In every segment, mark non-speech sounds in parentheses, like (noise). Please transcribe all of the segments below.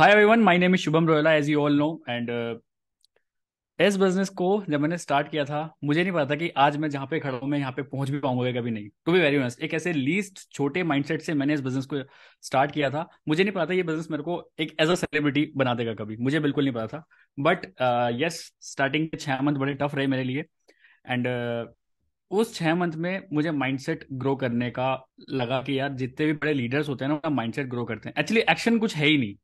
Hi everyone my name is Shubham Royla as you all know and इस बिजनेस को जब मैंने स्टार्ट किया था मुझे नहीं पता था कि आज मैं जहाँ पे खड़ा हूँ मैं यहाँ पे पहुंच भी पाऊंगा कभी नहीं टू बी वेरी ऑनेस्ट एक ऐसे लीस्ट छोटे माइंडसेट से मैंने इस बिजनेस को स्टार्ट किया था मुझे नहीं पता था ये बिजनेस मेरे को एक एज अ सेलिब्रिटी बना देगा कभी मुझे बिल्कुल नहीं पता था बट यस स्टार्टिंग के छः मंथ बड़े टफ रहे मेरे लिए एंड uh, उस छः मंथ में मुझे माइंडसेट ग्रो करने का लगा कि यार जितने भी बड़े लीडर्स होते हैं ना उनका माइंडसेट ग्रो करते हैं एक्चुअली एक्शन कुछ है ही नहीं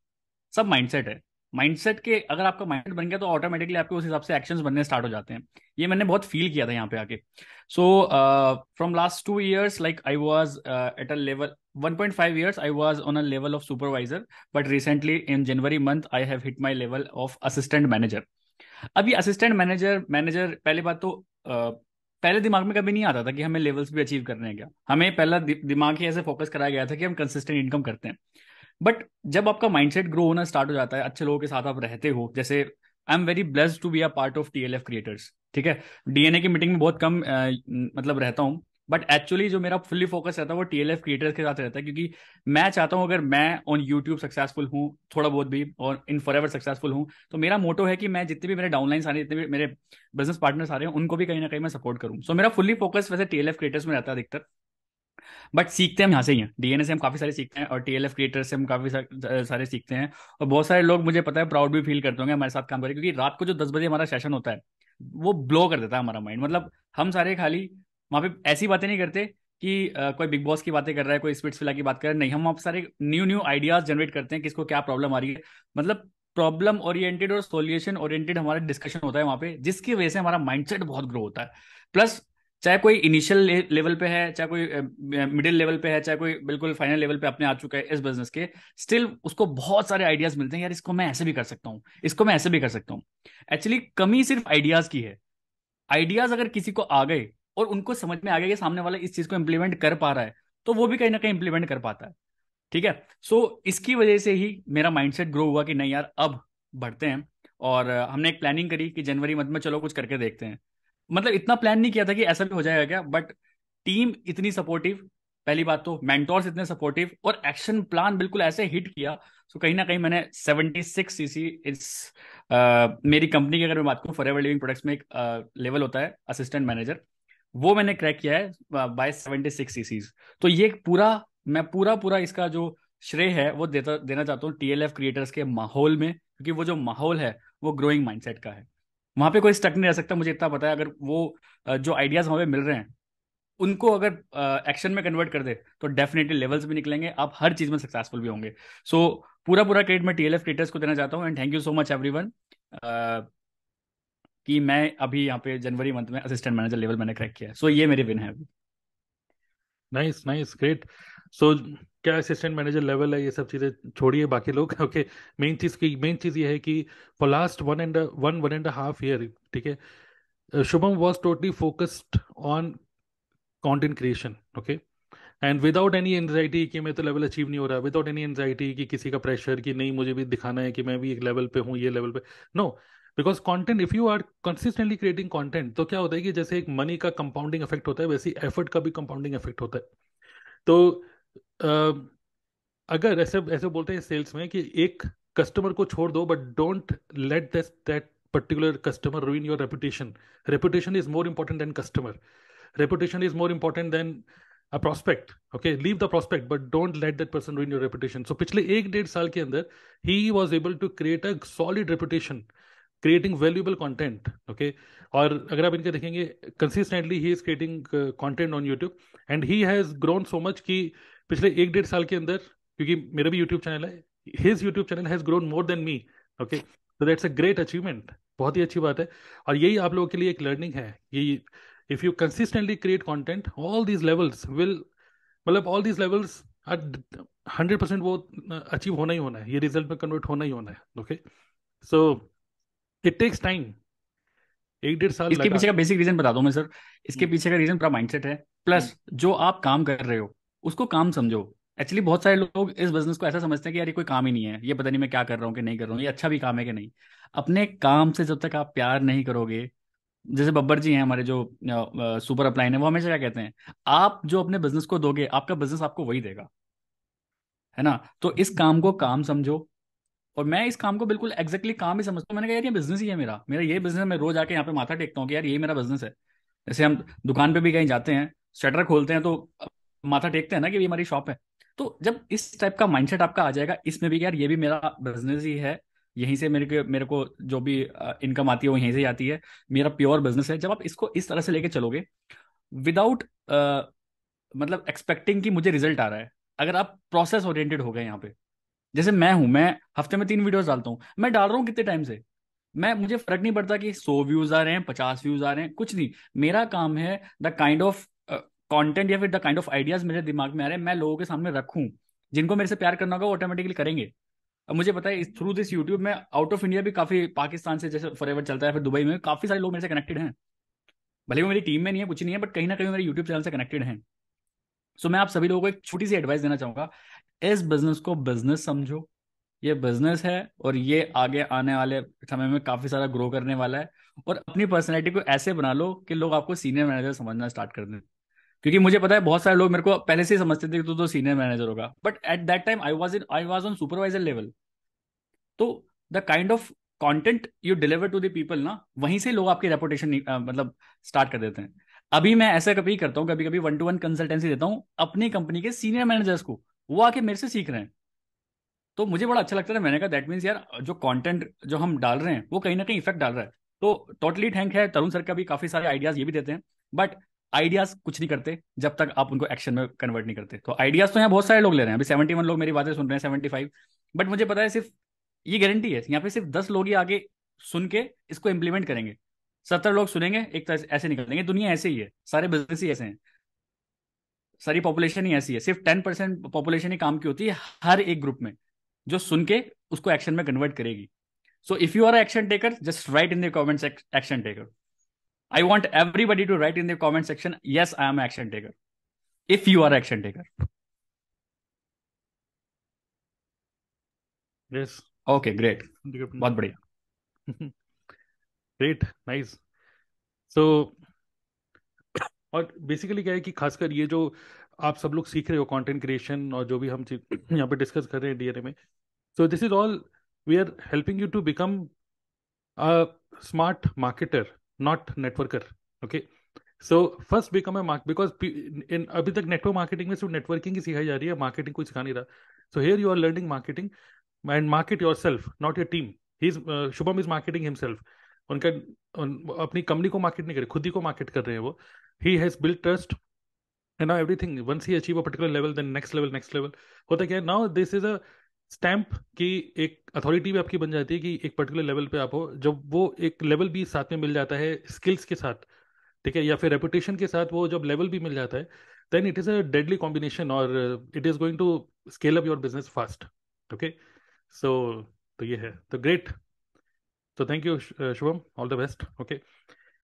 सब माइंडसेट है माइंडसेट के अगर आपका माइंडसेट बन गया तो ऑटोमेटिकली आपके उस हिसाब से एक्शन बनने स्टार्ट हो जाते हैं ये मैंने बहुत फील किया था यहाँ पे आके so from last two years like I was at a level one point 1.5 years i was on a level of supervisor but recently in january month i have hit my level of assistant manager अभी assistant manager manager पहली बात तो uh, पहले दिमाग में कभी नहीं आता था कि हमें लेवल्स भी अचीव करने हैं क्या हमें पहला दि, दिमाग ही ऐसे फोकस कराया गया था कि हम कंसिस्टेंट इनकम करते हैं बट जब आपका माइंडसेट ग्रो होना स्टार्ट हो जाता है अच्छे लोगों के साथ आप रहते हो जैसे I am very blessed to be a part of T L F creators ठीक है डीएनए की मीटिंग में बहुत कम आ, मतलब रहता हूँ बट एक्चुअली जो मेरा फुल्ली फोकस रहता है वो टीएलएफ क्रिएटर्स के साथ रहता है क्योंकि मैं चाहता हूँ अगर मैं ऑन यूट्यूब सक्सेसफुल हूँ थोड़ा बहुत भी और इन फॉर एवर सक्सेसफुल हूँ तो मेरा मोटो है कि मैं जितने भी मेरे डाउनलाइन आ रहे हैं जितने भी मेरे बिजनेस पार्टनर्स आ रहे हैं उनको भी कहीं ना कहीं मैं सपोर्ट करूँ सो so, मेरा फुल्ली फोकस वैसे टीएलएफ क्रिएटर्स में रहता है अधिकतर बट सीखते हैं हम यहाँ से ही डीएनए से हम काफी सारे सीखते हैं और टीएलएफ क्रिएटर से हम काफी सारे सीखते हैं और बहुत सारे लोग मुझे पता है प्राउड भी फील करते होंगे हमारे साथ काम करें क्योंकि रात को जो दस बजे हमारा सेशन होता है वो ब्लो कर देता है हमारा माइंड मतलब हम सारे खाली वहाँ पे ऐसी बातें नहीं करते कि आ, कोई बिग बॉस की बातें कर रहा है कोई स्पिट्स फिला की बात कर रहा है नहीं हम आप सारे न्यू न्यू आइडियाज जनरेट करते हैं किसको क्या प्रॉब्लम आ रही है मतलब प्रॉब्लम ओरिएंटेड और सोल्यूशन ओरिएंटेड हमारा डिस्कशन होता है वहाँ पे जिसकी वजह से हमारा माइंडसेट बहुत ग्रो होता है प्लस चाहे कोई इनिशियल लेवल पे है चाहे कोई मिडिल लेवल पे है चाहे कोई बिल्कुल फाइनल लेवल पे अपने आ चुका है इस बिजनेस के स्टिल उसको बहुत सारे आइडियाज मिलते हैं यार इसको मैं ऐसे भी कर सकता हूँ इसको मैं ऐसे भी कर सकता हूँ एक्चुअली कमी सिर्फ आइडियाज की है आइडियाज अगर किसी को आ गए और उनको समझ में आ गया कि सामने वाला इस चीज को इम्प्लीमेंट कर पा रहा है तो वो भी कहीं ना कहीं इम्प्लीमेंट कर पाता है ठीक है सो so, इसकी वजह से ही मेरा माइंडसेट ग्रो हुआ कि नहीं यार अब बढ़ते हैं और हमने एक प्लानिंग करी कि जनवरी मंथ में चलो कुछ करके देखते हैं मतलब इतना प्लान नहीं किया था कि ऐसा भी हो जाएगा क्या बट टीम इतनी सपोर्टिव पहली बात तो मेंटोर्स इतने सपोर्टिव और एक्शन प्लान बिल्कुल ऐसे हिट किया सो कहीं ना कहीं मैंने 76 सीसी इस मेरी कंपनी की अगर मैं बात करूँ फॉर एवर लिविंग प्रोडक्ट्स में एक आ, लेवल होता है असिस्टेंट मैनेजर वो मैंने क्रैक किया है बाय सेवेंटी सिक्स सीसीज तो ये पूरा मैं पूरा पूरा इसका जो श्रेय है वो देता देना चाहता हूँ टीएलएफ क्रिएटर्स के माहौल में क्योंकि वो जो माहौल है वो ग्रोइंग माइंडसेट का है वहां पे कोई स्टक नहीं रह सकता मुझे इतना पता है अगर वो जो आइडियाज वहां पे मिल रहे हैं उनको अगर एक्शन में कन्वर्ट कर दे तो डेफिनेटली लेवल्स भी निकलेंगे आप हर चीज में सक्सेसफुल भी होंगे सो so, पूरा पूरा क्रेडिट मैं टीएलएफ क्रिएटर्स को देना चाहता हूँ and thank you so much one कि मैं अभी यहाँ पे जनवरी मंथ में असिस्टेंट मैनेजर लेवल मैंने क्रैक किया है सो so, ये मेरी विन है अभी नाइस नाइस ग्रेट सो क्या असिस्टेंट मैनेजर लेवल है ये सब चीज़ें छोड़िए बाकी लोग ओके मेन चीज़ की मेन चीज़ ये है कि for last one and one one and half year ठीक है uh, Shubham was totally focused on content creation okay and without any anxiety कि मैं तो लेवल अचीव नहीं हो रहा विदाउट एनी एनजाइटी कि किसी का प्रेशर कि नहीं मुझे भी दिखाना है कि मैं भी एक लेवल पे हूँ ये लेवल पे no no, because content if you are consistently creating content तो क्या होता है कि जैसे एक मनी का कंपाउंडिंग इफेक्ट होता है वैसे एफर्ट का भी कंपाउंडिंग इफेक्ट होता है तो uh, अगर ऐसे ऐसे बोलते हैं सेल्स में कि एक कस्टमर को छोड़ दो but don't let this that particular customer ruin your reputation reputation is more important than customer reputation is more important than a prospect okay leave the prospect but don't let that person ruin your reputation so पिछले एक डेढ़ साल के अंदर ही was able to create a solid reputation creating valuable content okay और अगर आप इनके देखेंगे कंसिस्टेंटली ही is creating content on YouTube and he has grown so much कि पिछले एक डेढ़ साल के अंदर क्योंकि मेरा भी यूट्यूब चैनल है his YouTube channel has grown more than me okay तो दैट्स अ ग्रेट अचीवमेंट बहुत ही अच्छी बात है और यही आप लोगों के लिए एक लर्निंग है ये if you consistently create content all these levels will मतलब all these levels hundred percent वो अचीव uh, होना ही होना है ये रिजल्ट में कन्वर्ट होना ही होना है okay so it takes time एक डेढ़ साल इसके पीछे का बेसिक रीजन बता दो मैं सर इसके हम्म। पीछे का रीजन पूरा माइंडसेट है प्लस हम्म। जो आप काम कर रहे हो उसको काम समझो एक्चुअली बहुत सारे लोग इस बिजनेस को ऐसा समझते हैं कि यार ये कोई काम ही नहीं है ये पता नहीं मैं क्या कर रहा हूँ कि नहीं कर रहा हूँ ये अच्छा भी काम है कि नहीं अपने काम से जब तक आप प्यार नहीं करोगे जैसे बब्बर जी हैं हमारे जो सुपर अपलाइन है वो हमेशा क्या कहते हैं आप जो अपने बिजनेस को दोगे आपका बिजनेस आपको वही देगा है ना तो इस हम्म। काम को काम समझो और मैं इस काम को बिल्कुल एग्जैक्टली काम ही समझता हूँ मैंने कहा यार ये बिजनेस ही है मेरा मेरा ये बिजनेस मैं रोज आके यहाँ पे माथा टेकता हूँ कि यार ये मेरा बिजनेस है जैसे हम दुकान पे भी कहीं जाते हैं शटर खोलते हैं तो माथा टेकते हैं ना कि ये हमारी शॉप है तो जब इस टाइप का माइंडसेट आपका आ जाएगा इसमें भी यार ये भी मेरा बिजनेस ही है यहीं से मेरे को मेरे को जो भी इनकम आती है वो यहीं से आती है मेरा प्योर बिजनेस है जब आप इसको इस तरह से लेके चलोगे विदाउट मतलब एक्सपेक्टिंग कि मुझे रिजल्ट आ रहा है अगर आप प्रोसेस ओरिएंटेड हो गए यहाँ पे जैसे मैं हूं मैं हफ्ते में तीन वीडियोस डालता हूं मैं डाल रहा हूँ कितने टाइम से मैं मुझे फर्क नहीं पड़ता कि सौ व्यूज आ रहे हैं पचास व्यूज आ रहे हैं कुछ नहीं मेरा काम है द काइंड ऑफ कॉन्टेंट या फिर द काइंड ऑफ आइडियाज मेरे दिमाग में आ रहे हैं मैं लोगों के सामने रखू जिनको मेरे से प्यार करना होगा वो ऑटोमेटिकली करेंगे अब मुझे पता है थ्रू दिस यूट्यूब में आउट ऑफ इंडिया भी काफी पाकिस्तान से जैसे फॉर एवर चलता है फिर दुबई में काफी सारे लोग मेरे से कनेक्टेड हैं भले वो मेरी टीम में नहीं है कुछ नहीं है बट कहीं ना कहीं मेरे यूट्यूब चैनल से कनेक्टेड हैं सो so, मैं आप सभी लोगों को एक छोटी सी एडवाइस देना चाहूंगा इस बिजनेस को बिजनेस समझो ये बिजनेस है और ये आगे आने वाले समय में काफी सारा ग्रो करने वाला है और अपनी पर्सनैलिटी को ऐसे बना लो कि लोग आपको सीनियर मैनेजर समझना स्टार्ट कर दें क्योंकि मुझे पता है बहुत सारे लोग मेरे को पहले से ही समझते थे कि तू तो सीनियर मैनेजर होगा but at that time I was in I was on supervisor level तो the kind of content you deliver to people ना वहीं से लोग आपकी रेपुटेशन मतलब स्टार्ट कर देते हैं अभी मैं ऐसा कभी करता हूँ कभी कभी वन टू वन कंसल्टेंसी देता हूँ अपनी कंपनी के सीनियर मैनेजर्स को वो आके मेरे से सीख रहे हैं तो मुझे बड़ा अच्छा लगता है मैंने कहा दैट मीन्स यार जो कंटेंट जो हम डाल रहे हैं वो कहीं ना कहीं इफेक्ट डाल रहा है तो टोटली थैंक है तरुण सर का भी काफी सारे आइडियाज ये भी देते हैं बट आइडियाज कुछ नहीं करते जब तक आप उनको एक्शन में कन्वर्ट नहीं करते तो आइडियाज तो यहाँ बहुत सारे लोग ले रहे हैं अभी सेवेंटी वन लोग मेरी बातें सुन रहे हैं सेवेंटी फाइव बट मुझे पता है सिर्फ ये गारंटी है यहाँ पे सिर्फ दस लोग ही आगे सुन के इसको इम्प्लीमेंट करेंगे सत्तर लोग सुनेंगे एक तरह ऐसे निकलेंगे दुनिया ऐसे ही है सारे बिजनेस ही ऐसे हैं सारी पॉपुलेशन ही ऐसी है सिर्फ टेन परसेंट पॉपुलेशन ही काम की होती है हर एक ग्रुप में जो सुन के उसको एक्शन में कन्वर्ट करेगी so if you are action taker just write in the comment action taker I want everybody to write in the comment section yes I am action taker if you are action taker okay great बहुत बढ़िया great nice so और basically क्या है कि खासकर ये जो आप सब लोग सीख रहे हो कंटेंट क्रिएशन और जो भी हम (clears throat) यहाँ पे डिस्कस कर रहे हैं डीएनए में so this is all we are helping you to become a smart marketer not networker okay so first become a mark because in अभी तक नेटवर्क मार्केटिंग में सिर्फ नेटवर्किंग ही सिखाई जा रही है मार्केटिंग कोई सिखा नहीं रहा so here you are learning marketing and market yourself not your team he is Shubham is marketing himself उनका अपनी कंपनी को मार्केट नहीं कर रहे खुद ही को मार्केट कर रहे हैं वो he has built trust and now everything once he achieve a particular level then next level next level होता क्या है now this is a stamp की एक अथॉरिटी भी आपकी बन जाती है कि एक पर्टिकुलर लेवल पे आप हो जब वो एक लेवल भी साथ में मिल जाता है स्किल्स के साथ ठीक है या फिर रेपुटेशन के साथ वो जब लेवल भी मिल जाता है then it is a deadly combination और it is going to scale up your business fast okay so तो ये है तो ग्रेट तो thank you Shubham all the best okay